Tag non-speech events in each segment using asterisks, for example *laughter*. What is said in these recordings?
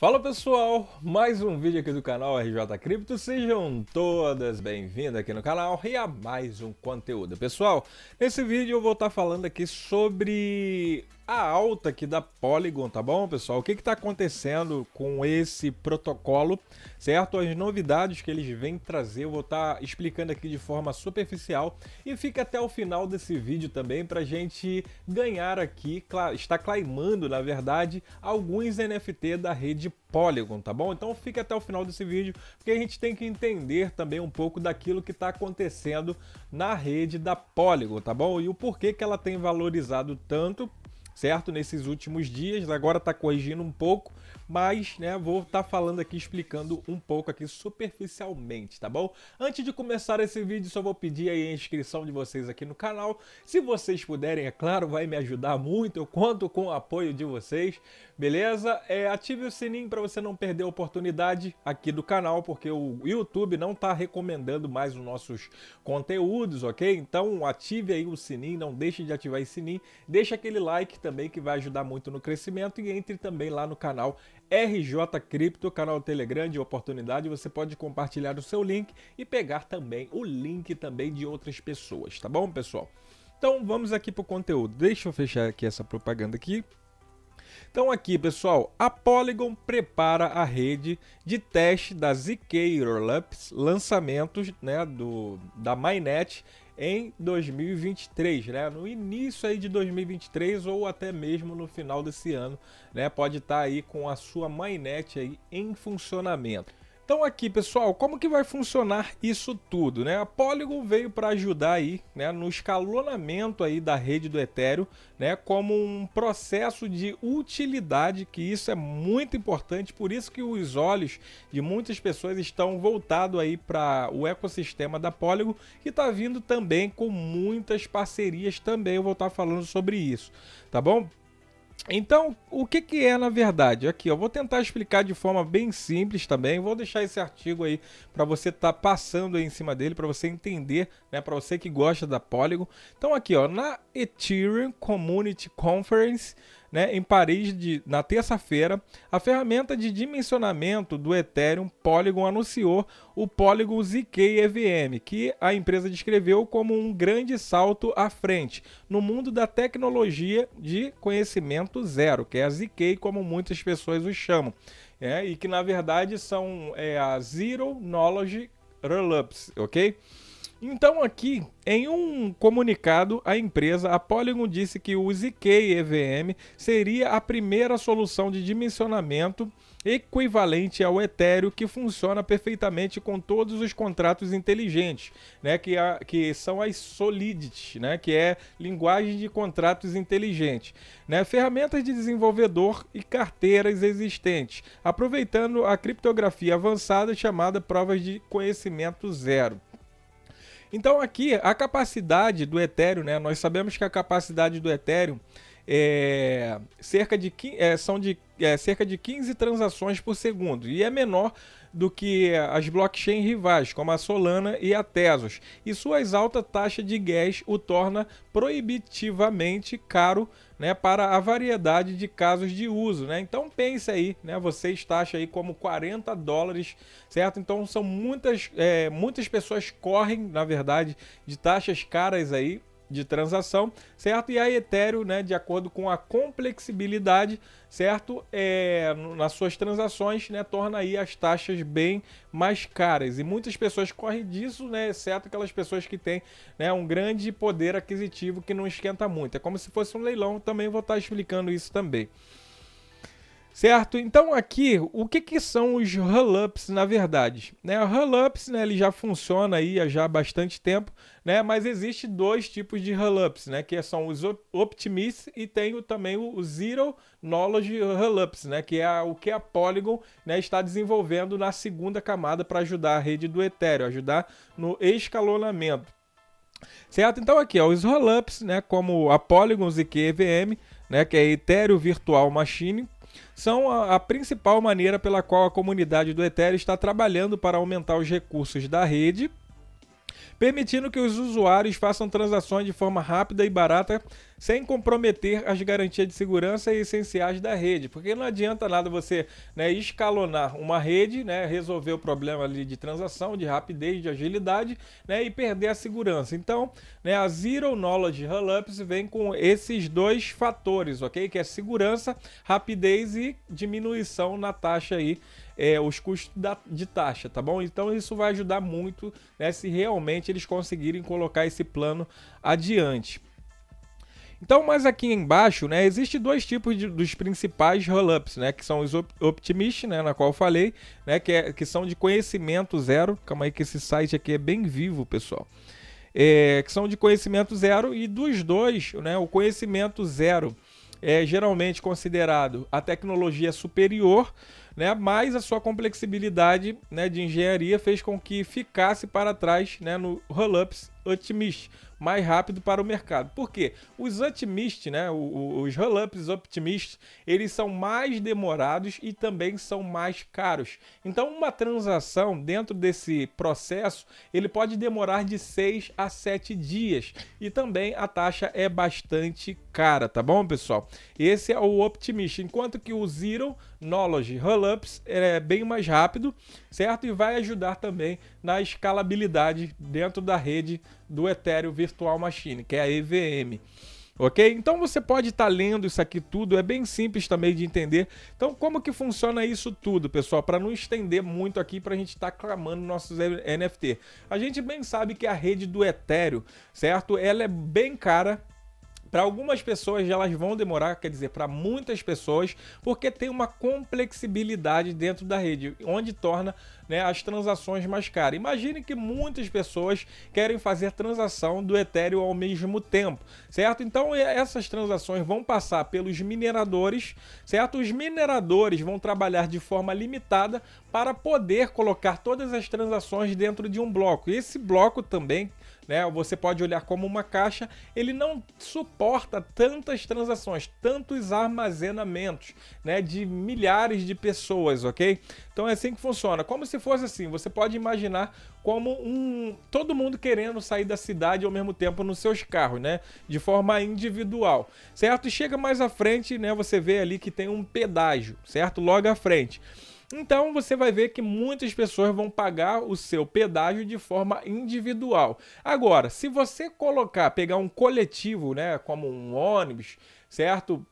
Fala pessoal, mais um vídeo aqui do canal RJ Cripto, sejam todas bem-vindas aqui no canal e a mais um conteúdo. Pessoal, nesse vídeo eu vou estar tá falando aqui sobre a alta aqui da Polygon, tá bom, pessoal? O que está acontecendo com esse protocolo, certo? As novidades que eles vêm trazer, eu vou estar tá explicando aqui de forma superficial e fica até o final desse vídeo também para a gente ganhar aqui, está claimando, na verdade, alguns NFT da rede Polygon, tá bom? Então fica até o final desse vídeo, porque a gente tem que entender também um pouco daquilo que está acontecendo na rede da Polygon, tá bom? E o porquê que ela tem valorizado tanto certo? Nesses últimos dias, agora está corrigindo um pouco, mas né, vou estar tá falando aqui, explicando um pouco aqui superficialmente, tá bom? Antes de começar esse vídeo, só vou pedir aí a inscrição de vocês aqui no canal. Se vocês puderem, é claro, vai me ajudar muito, eu conto com o apoio de vocês, beleza? É, ative o sininho para você não perder a oportunidade aqui do canal, porque o YouTube não está recomendando mais os nossos conteúdos, ok? Então ative aí o sininho, não deixe de ativar esse sininho, deixa aquele like também que vai ajudar muito no crescimento e entre também lá no canal RJ Cripto, canal Telegram de oportunidade, você pode compartilhar o seu link e pegar também o link também de outras pessoas, tá bom, pessoal? Então vamos aqui para o conteúdo. Deixa eu fechar aqui essa propaganda aqui. Então aqui, pessoal, a Polygon prepara a rede de teste da ZK Rollups, lançamentos né, do, da Mainnet em 2023, né? No início aí de 2023 ou até mesmo no final desse ano, né? Pode estar tá aí com a sua mainnet aí em funcionamento. Então aqui, pessoal, como que vai funcionar isso tudo, né? A Polygon veio para ajudar aí, né, no escalonamento aí da rede do Ethereum, né, como um processo de utilidade, que isso é muito importante, por isso que os olhos de muitas pessoas estão voltados aí para o ecossistema da Polygon, que está vindo também com muitas parcerias também, eu vou estar tá falando sobre isso, tá bom? Então, o que, que é na verdade? Aqui, eu vou tentar explicar de forma bem simples também. Vou deixar esse artigo aí para você estar tá passando aí em cima dele, para você entender, né? Para você que gosta da Polygon. Então, aqui, ó, na Ethereum Community Conference, né, em Paris de, na terça-feira, a ferramenta de dimensionamento do Ethereum Polygon anunciou o Polygon ZK EVM, que a empresa descreveu como um grande salto à frente no mundo da tecnologia de conhecimento zero, que é a ZK, como muitas pessoas o chamam. É, e que na verdade são é, a Zero Knowledge Rollups, ok? Então aqui, em um comunicado, a empresa, a Polygon disse que o ZK EVM seria a primeira solução de dimensionamento equivalente ao Ethereum que funciona perfeitamente com todos os contratos inteligentes, né, que, a, que são as Solidity, né, que é linguagem de contratos inteligentes, né, ferramentas de desenvolvedor e carteiras existentes, aproveitando a criptografia avançada chamada provas de conhecimento zero. Então aqui a capacidade do Ethereum, né? Nós sabemos que a capacidade do Ethereum é cerca de é, são de é, cerca de 15 transações por segundo e é menor do que as blockchains rivais, como a Solana e a Tezos. E sua alta taxa de gas o torna proibitivamente caro né, para a variedade de casos de uso. Né? Então pense aí, né, vocês taxa aí como 40 dólares, certo? Então são muitas, é, muitas pessoas correm, na verdade, de taxas caras aí de transação, certo? E a Ethereum, né, de acordo com a complexibilidade, certo? É, nas suas transações, né, torna aí as taxas bem mais caras. E muitas pessoas correm disso, né, exceto aquelas pessoas que têm, né, um grande poder aquisitivo que não esquenta muito. É como se fosse um leilão, também vou estar explicando isso também. Certo? Então aqui, o que, que são os rollups na verdade? Né, o roll né, ele já funciona aí há já bastante tempo, né, mas existe dois tipos de rollups né, que são os optimists e tem o, também o Zero Knowledge rollups né, que é o que a Polygon né, está desenvolvendo na segunda camada para ajudar a rede do Ethereum, ajudar no escalonamento. Certo? Então aqui, ó, os rollups né, como a Polygon ZK EVM, né, que é Ethereum Virtual Machine, são a, a principal maneira pela qual a comunidade do Ethereum está trabalhando para aumentar os recursos da rede permitindo que os usuários façam transações de forma rápida e barata sem comprometer as garantias de segurança essenciais da rede. Porque não adianta nada você né, escalonar uma rede, né, resolver o problema ali de transação, de rapidez, de agilidade né, e perder a segurança. Então, né, a Zero Knowledge Rollups vem com esses dois fatores, ok? Que é segurança, rapidez e diminuição na taxa aí é, os custos da, de taxa, tá bom? Então isso vai ajudar muito né, se realmente eles conseguirem colocar esse plano adiante. Então, mas aqui embaixo, né, existe dois tipos de, dos principais roll-ups, né, que são os op né, na qual eu falei, né, que, é, que são de conhecimento zero. Calma aí que esse site aqui é bem vivo, pessoal. É, que são de conhecimento zero e dos dois, né, o conhecimento zero é geralmente considerado a tecnologia superior, né, mas a sua complexibilidade né, de engenharia fez com que ficasse para trás né, no roll-ups Optimist mais rápido para o mercado. Por quê? Os antimist, né, os roll-ups optimist, eles são mais demorados e também são mais caros. Então, uma transação dentro desse processo, ele pode demorar de 6 a 7 dias e também a taxa é bastante cara, tá bom, pessoal? Esse é o optimist, enquanto que o zero knowledge roll-ups é bem mais rápido, certo? E vai ajudar também na escalabilidade dentro da rede do Ethereum Virtual Machine, que é a EVM. Ok? Então você pode estar tá lendo isso aqui tudo, é bem simples também de entender. Então, como que funciona isso tudo, pessoal? Para não estender muito aqui, para a gente estar tá clamando nossos NFT. A gente bem sabe que a rede do Ethereum, certo? Ela é bem cara para algumas pessoas elas vão demorar, quer dizer, para muitas pessoas, porque tem uma complexibilidade dentro da rede, onde torna né, as transações mais caras. Imagine que muitas pessoas querem fazer transação do Ethereum ao mesmo tempo, certo? Então essas transações vão passar pelos mineradores, certo? Os mineradores vão trabalhar de forma limitada para poder colocar todas as transações dentro de um bloco. E esse bloco também né? Você pode olhar como uma caixa, ele não suporta tantas transações, tantos armazenamentos, né, de milhares de pessoas, OK? Então é assim que funciona. Como se fosse assim, você pode imaginar como um todo mundo querendo sair da cidade ao mesmo tempo nos seus carros, né? De forma individual, certo? E chega mais à frente, né? Você vê ali que tem um pedágio, certo? Logo à frente. Então você vai ver que muitas pessoas vão pagar o seu pedágio de forma individual. Agora, se você colocar, pegar um coletivo, né, como um ônibus, certo?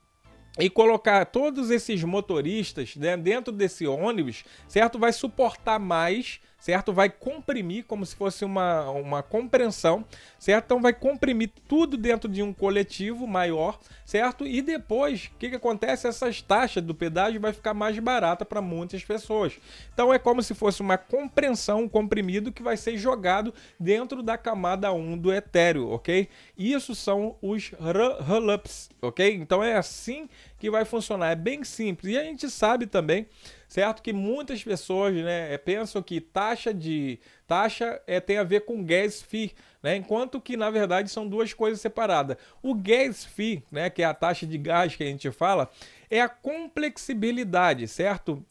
e colocar todos esses motoristas né, dentro desse ônibus, certo? Vai suportar mais certo? Vai comprimir como se fosse uma, uma compreensão, certo? Então vai comprimir tudo dentro de um coletivo maior, certo? E depois, o que, que acontece? Essas taxas do pedágio vai ficar mais barata para muitas pessoas. Então é como se fosse uma compreensão, um comprimido que vai ser jogado dentro da camada 1 do etéreo, ok? Isso são os rollups ok? Então é assim que vai funcionar, é bem simples. E a gente sabe também Certo que muitas pessoas né, é, pensam que taxa de taxa é, tem a ver com gas fee, né? enquanto que na verdade são duas coisas separadas. O gas fee, né, que é a taxa de gás que a gente fala, é a complexibilidade, certo?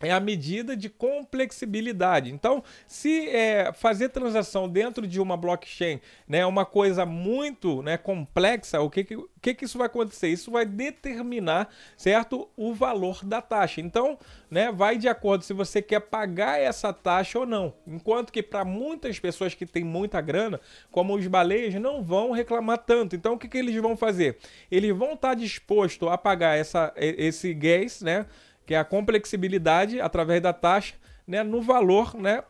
é a medida de complexibilidade. Então, se é, fazer transação dentro de uma blockchain né, é uma coisa muito né, complexa, o que, que, que, que isso vai acontecer? Isso vai determinar, certo, o valor da taxa. Então, né, vai de acordo se você quer pagar essa taxa ou não. Enquanto que para muitas pessoas que têm muita grana, como os baleias, não vão reclamar tanto. Então, o que, que eles vão fazer? Eles vão estar tá dispostos a pagar essa, esse gas, né? que é a complexibilidade através da taxa né, no valor né,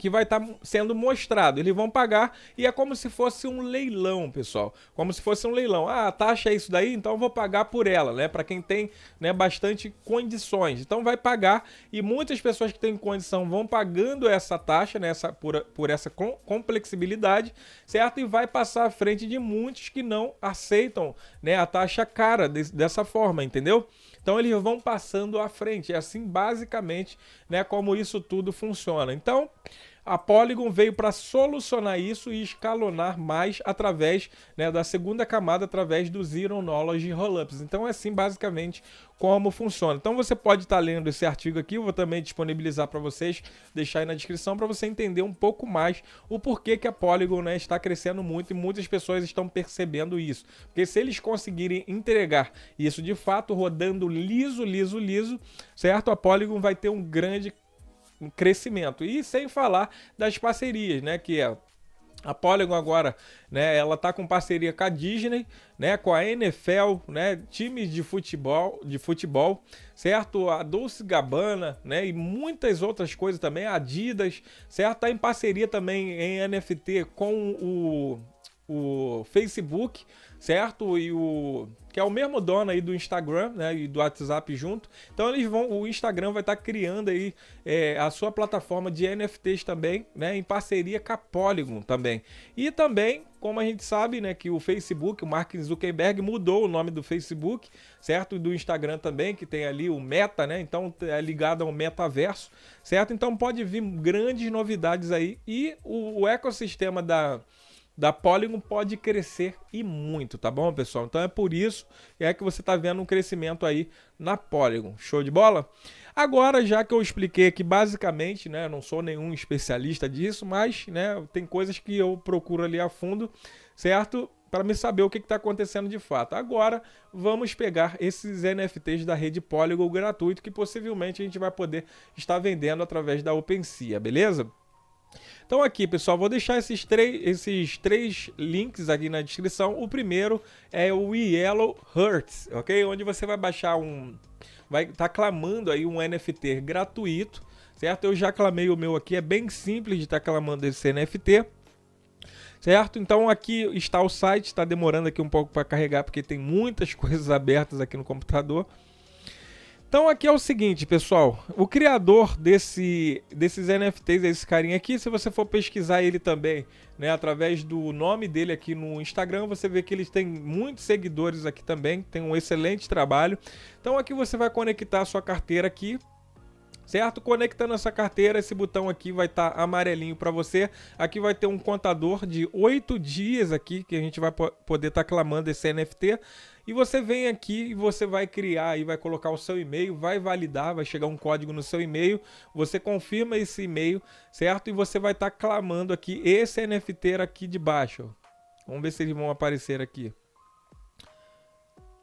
que vai estar tá sendo mostrado. Eles vão pagar e é como se fosse um leilão, pessoal. Como se fosse um leilão. Ah, a taxa é isso daí, então eu vou pagar por ela, né? Para quem tem né, bastante condições. Então vai pagar e muitas pessoas que têm condição vão pagando essa taxa, né, essa, por, por essa com, complexibilidade, certo? E vai passar à frente de muitos que não aceitam né, a taxa cara de, dessa forma, entendeu? Então eles vão passando à frente. É assim basicamente né, como isso tudo funciona. Então, a Polygon veio para solucionar isso e escalonar mais através né, da segunda camada, através do Zero Knowledge Rollups. Então é assim basicamente como funciona. Então você pode estar tá lendo esse artigo aqui, eu vou também disponibilizar para vocês, deixar aí na descrição para você entender um pouco mais o porquê que a Polygon né, está crescendo muito e muitas pessoas estão percebendo isso. Porque se eles conseguirem entregar isso de fato rodando liso, liso, liso, certo? A Polygon vai ter um grande um crescimento. E sem falar das parcerias, né? Que é a Polygon agora, né, ela tá com parceria com a Disney, né, com a NFL, né, times de futebol, de futebol, certo? A Dolce Gabbana, né, e muitas outras coisas também, a Adidas, certo? Tá em parceria também em NFT com o o Facebook, certo? E o que é o mesmo dono aí do Instagram, né? E do WhatsApp junto. Então eles vão, o Instagram vai estar tá criando aí é, a sua plataforma de NFTs também, né? Em parceria com a Polygon também. E também, como a gente sabe, né? Que o Facebook, o Mark Zuckerberg mudou o nome do Facebook, certo? E do Instagram também, que tem ali o Meta, né? Então é ligado ao metaverso, certo? Então pode vir grandes novidades aí e o, o ecossistema da da Polygon pode crescer e muito, tá bom, pessoal? Então é por isso é que você está vendo um crescimento aí na Polygon. Show de bola? Agora, já que eu expliquei que basicamente, né, não sou nenhum especialista disso, mas, né, tem coisas que eu procuro ali a fundo, certo? para me saber o que está acontecendo de fato. Agora, vamos pegar esses NFTs da rede Polygon gratuito que possivelmente a gente vai poder estar vendendo através da OpenSea, beleza? Então aqui, pessoal, vou deixar esses, esses três links aqui na descrição. O primeiro é o Yellow Hertz, ok? Onde você vai baixar um... Vai estar tá clamando aí um NFT gratuito, certo? Eu já clamei o meu aqui, é bem simples de estar tá clamando esse NFT. Certo? Então aqui está o site, está demorando aqui um pouco para carregar porque tem muitas *laughs* coisas abertas aqui no computador. Então aqui é o seguinte, pessoal, o criador desse, desses NFTs, desse carinha aqui, se você for pesquisar ele também, né, através do nome dele aqui no Instagram, você vê que ele tem muitos seguidores aqui também, tem um excelente trabalho. Então aqui você vai conectar a sua carteira aqui, certo? Conectando essa carteira, esse botão aqui vai estar tá amarelinho para você. Aqui vai ter um contador de 8 dias aqui que a gente vai poder estar tá clamando esse NFT. E você vem aqui e você vai criar e vai colocar o seu e-mail, vai validar, vai chegar um código no seu e-mail, você confirma esse e-mail, certo? E você vai estar tá clamando aqui esse NFT aqui de baixo. Vamos ver se eles vão aparecer aqui.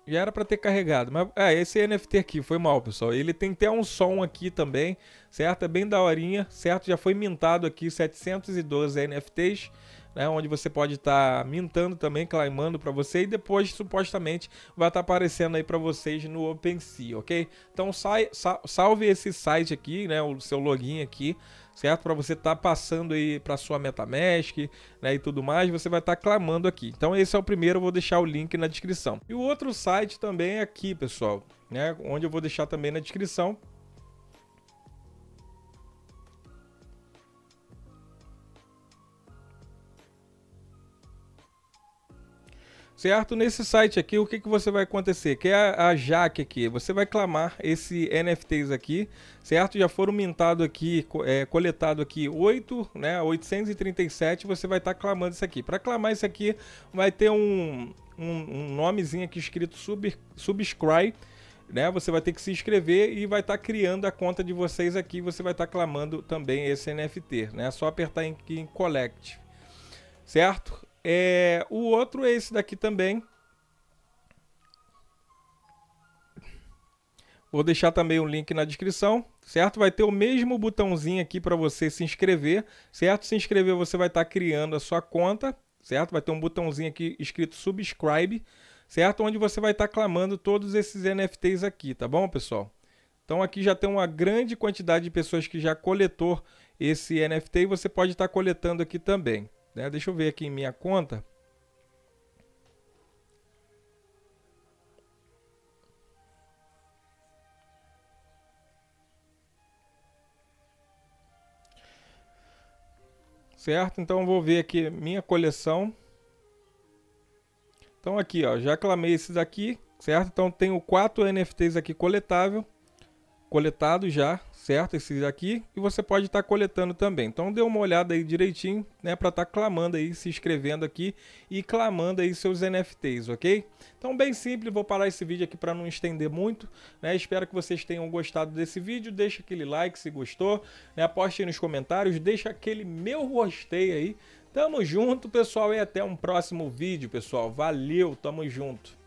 Já era para ter carregado, mas é, esse NFT aqui foi mal, pessoal. Ele tem até um som aqui também, certo? É bem horinha certo? Já foi mintado aqui 712 NFTs, né, onde você pode estar tá mintando também, climando para você e depois supostamente vai estar tá aparecendo aí para vocês no OpenSea, ok? Então sai, salve esse site aqui, né, o seu login aqui, certo? Para você estar tá passando aí para sua MetaMask, né, e tudo mais, você vai estar tá clamando aqui. Então esse é o primeiro, eu vou deixar o link na descrição. E o outro site também é aqui, pessoal, né, onde eu vou deixar também na descrição certo? Nesse site aqui, o que, que você vai acontecer? Que é a, a Jaque aqui. Você vai clamar esse NFTs aqui, certo? Já foram mintados aqui, co é, coletado aqui 8, né? 837. Você vai estar tá clamando isso aqui. Para clamar isso aqui, vai ter um, um, um nomezinho aqui escrito sub, subscribe né? Você vai ter que se inscrever e vai estar tá criando a conta de vocês aqui. Você vai estar tá clamando também esse NFT, né? É só apertar em, em Collect, certo? É, o outro é esse daqui também. Vou deixar também o um link na descrição, certo? Vai ter o mesmo botãozinho aqui para você se inscrever, certo? Se inscrever, você vai estar tá criando a sua conta, certo? Vai ter um botãozinho aqui escrito subscribe, certo? Onde você vai estar tá clamando todos esses NFTs aqui, tá bom, pessoal? Então aqui já tem uma grande quantidade de pessoas que já coletou esse NFT e você pode estar tá coletando aqui também. Né? Deixa eu ver aqui em minha conta. Certo? Então vou ver aqui minha coleção. Então aqui, ó, já clamei esses aqui, certo? Então tenho quatro NFTs aqui coletável coletado já, certo? esses aqui. E você pode estar tá coletando também. Então dê uma olhada aí direitinho, né? Para estar tá clamando aí, se inscrevendo aqui e clamando aí seus NFTs, ok? Então bem simples, vou parar esse vídeo aqui para não estender muito, né? Espero que vocês tenham gostado desse vídeo. Deixa aquele like se gostou, né? Aposte aí nos comentários, deixa aquele meu gostei aí. Tamo junto, pessoal, e até um próximo vídeo, pessoal. Valeu, tamo junto.